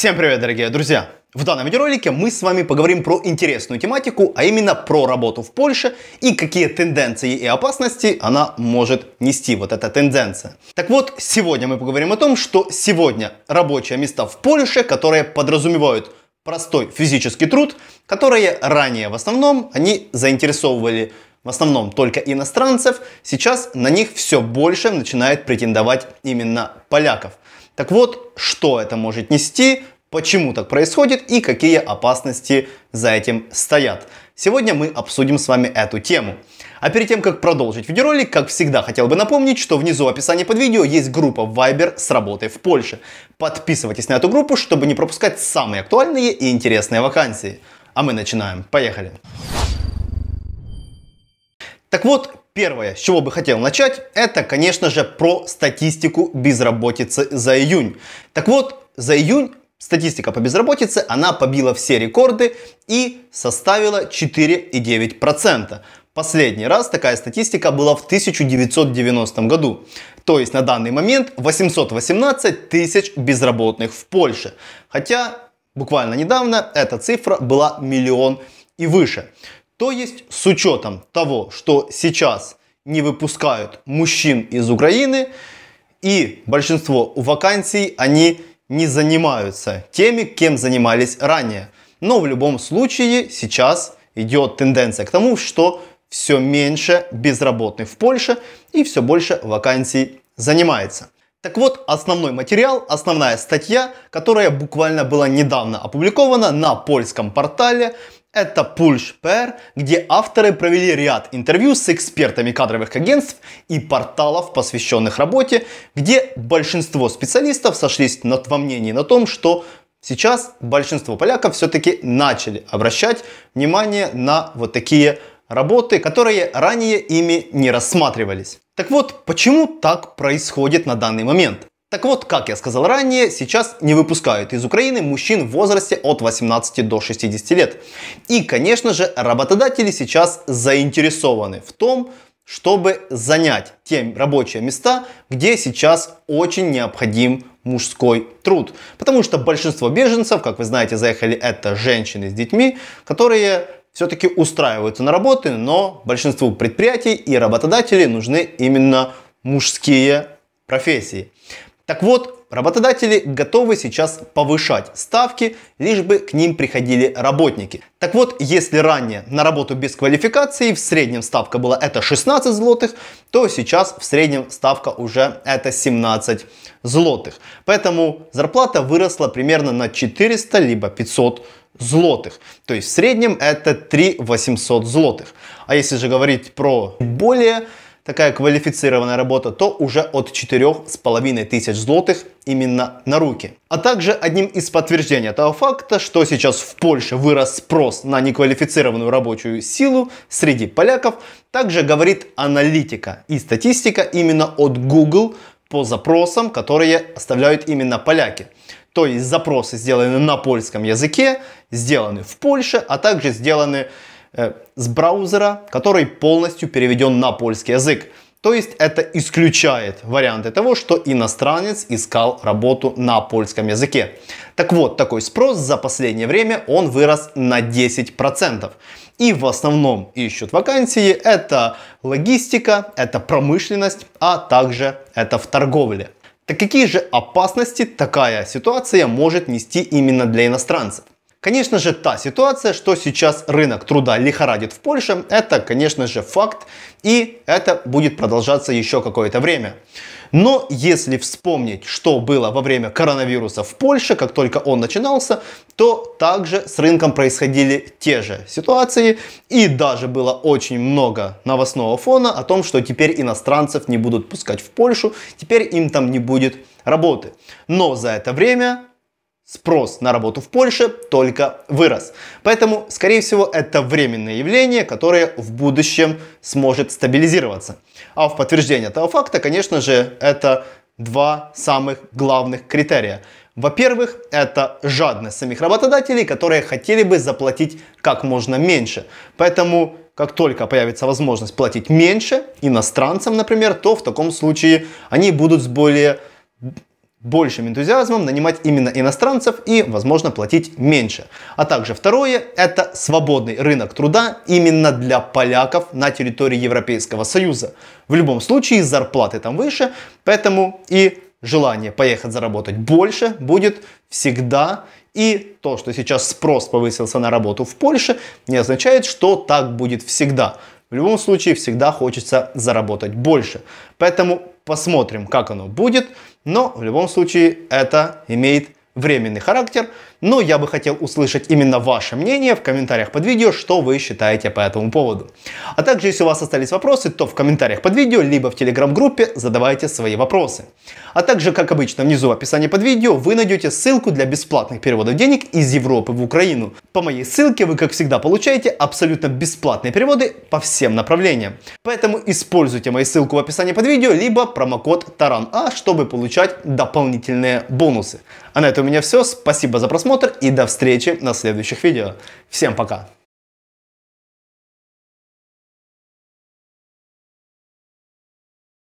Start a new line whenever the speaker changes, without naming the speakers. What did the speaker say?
Всем привет, дорогие друзья! В данном видеоролике мы с вами поговорим про интересную тематику, а именно про работу в Польше и какие тенденции и опасности она может нести, вот эта тенденция. Так вот, сегодня мы поговорим о том, что сегодня рабочие места в Польше, которые подразумевают простой физический труд, которые ранее в основном они заинтересовывали в основном только иностранцев, сейчас на них все больше начинает претендовать именно поляков. Так вот, что это может нести, почему так происходит и какие опасности за этим стоят. Сегодня мы обсудим с вами эту тему. А перед тем, как продолжить видеоролик, как всегда, хотел бы напомнить, что внизу в описании под видео есть группа Viber с работой в Польше. Подписывайтесь на эту группу, чтобы не пропускать самые актуальные и интересные вакансии. А мы начинаем. Поехали! Поехали! Так вот, Первое, с чего бы хотел начать, это, конечно же, про статистику безработицы за июнь. Так вот, за июнь статистика по безработице, она побила все рекорды и составила 4,9%. Последний раз такая статистика была в 1990 году. То есть на данный момент 818 тысяч безработных в Польше. Хотя буквально недавно эта цифра была миллион и выше. То есть с учетом того, что сейчас не выпускают мужчин из Украины и большинство вакансий они не занимаются теми, кем занимались ранее. Но в любом случае сейчас идет тенденция к тому, что все меньше безработных в Польше и все больше вакансий занимается. Так вот, основной материал, основная статья, которая буквально была недавно опубликована на польском портале это Pulsh PR, где авторы провели ряд интервью с экспертами кадровых агентств и порталов, посвященных работе, где большинство специалистов сошлись на, во мнении на том, что сейчас большинство поляков все-таки начали обращать внимание на вот такие работы, которые ранее ими не рассматривались. Так вот, почему так происходит на данный момент? Так вот, как я сказал ранее, сейчас не выпускают из Украины мужчин в возрасте от 18 до 60 лет. И, конечно же, работодатели сейчас заинтересованы в том, чтобы занять те рабочие места, где сейчас очень необходим мужской труд. Потому что большинство беженцев, как вы знаете, заехали это женщины с детьми, которые все-таки устраиваются на работы, но большинству предприятий и работодателей нужны именно мужские профессии. Так вот, работодатели готовы сейчас повышать ставки, лишь бы к ним приходили работники. Так вот, если ранее на работу без квалификации в среднем ставка была это 16 злотых, то сейчас в среднем ставка уже это 17 злотых. Поэтому зарплата выросла примерно на 400 либо 500 злотых. То есть в среднем это 3 800 злотых. А если же говорить про более такая квалифицированная работа, то уже от 4,5 тысяч злотых именно на руки. А также одним из подтверждений того факта, что сейчас в Польше вырос спрос на неквалифицированную рабочую силу среди поляков, также говорит аналитика и статистика именно от Google по запросам, которые оставляют именно поляки. То есть запросы сделаны на польском языке, сделаны в Польше, а также сделаны Э, с браузера, который полностью переведен на польский язык. То есть это исключает варианты того, что иностранец искал работу на польском языке. Так вот, такой спрос за последнее время он вырос на 10%. И в основном ищут вакансии это логистика, это промышленность, а также это в торговле. Так какие же опасности такая ситуация может нести именно для иностранцев? Конечно же, та ситуация, что сейчас рынок труда лихорадит в Польше, это, конечно же, факт, и это будет продолжаться еще какое-то время. Но если вспомнить, что было во время коронавируса в Польше, как только он начинался, то также с рынком происходили те же ситуации, и даже было очень много новостного фона о том, что теперь иностранцев не будут пускать в Польшу, теперь им там не будет работы. Но за это время спрос на работу в Польше только вырос. Поэтому, скорее всего, это временное явление, которое в будущем сможет стабилизироваться. А в подтверждение этого факта, конечно же, это два самых главных критерия. Во-первых, это жадность самих работодателей, которые хотели бы заплатить как можно меньше. Поэтому как только появится возможность платить меньше иностранцам, например, то в таком случае они будут с более большим энтузиазмом нанимать именно иностранцев и, возможно, платить меньше. А также второе – это свободный рынок труда именно для поляков на территории Европейского Союза. В любом случае зарплаты там выше, поэтому и желание поехать заработать больше будет всегда. И то, что сейчас спрос повысился на работу в Польше, не означает, что так будет всегда. В любом случае всегда хочется заработать больше. Поэтому посмотрим, как оно будет. Но в любом случае это имеет временный характер но я бы хотел услышать именно ваше мнение в комментариях под видео, что вы считаете по этому поводу. А также, если у вас остались вопросы, то в комментариях под видео, либо в телеграм-группе задавайте свои вопросы. А также, как обычно, внизу в описании под видео вы найдете ссылку для бесплатных переводов денег из Европы в Украину. По моей ссылке вы, как всегда, получаете абсолютно бесплатные переводы по всем направлениям. Поэтому используйте мою ссылку в описании под видео, либо промокод TARANA, а, чтобы получать дополнительные бонусы. А на этом у меня все. Спасибо за просмотр просмотр и до встречи на следующих видео. Всем пока!